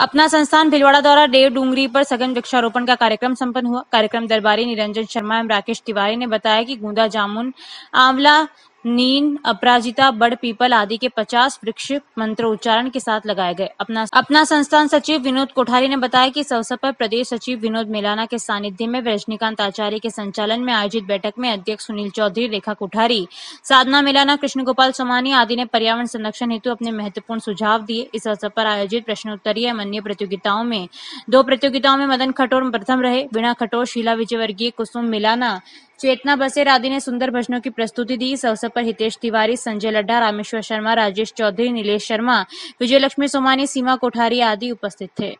अपना संस्थान भिलवाड़ा द्वारा देव डूंगरी पर सघन वृक्षारोपण का कार्यक्रम संपन्न हुआ कार्यक्रम दरबारी निरंजन शर्मा एवं राकेश तिवारी ने बताया कि गूंदा जामुन आंवला नीन अपराजिता पीपल आदि के पचास वृक्ष मंत्र उच्चारण के साथ लगाए गए अपना अपना संस्थान सचिव विनोद कोठारी ने बताया कि इस अवसर पर प्रदेश सचिव विनोद मेलाना के सानिध्य में रजनीकांत आचार्य के संचालन में आयोजित बैठक में अध्यक्ष सुनील चौधरी रेखा कोठारी साधना मेलाना कृष्ण गोपाल सोमानी आदि ने पर्यावरण संरक्षण हेतु अपने महत्वपूर्ण सुझाव दिए इस अवसर पर आयोजित प्रश्नोत्तरी एवं अन्य प्रतियोगिताओं में दो प्रतियोगिताओं में मदन खटोर प्रथम रहे बिना खटोर शीला विजयवर्गीय कुसुम मिलाना चेतना बसेर आदि ने सुंदर भजनों की प्रस्तुति दी इस अवसर पर हितेश तिवारी संजय लड्डा रामेश्वर शर्मा राजेश चौधरी नीलेश शर्मा विजयलक्ष्मी सोमानी सीमा कोठारी आदि उपस्थित थे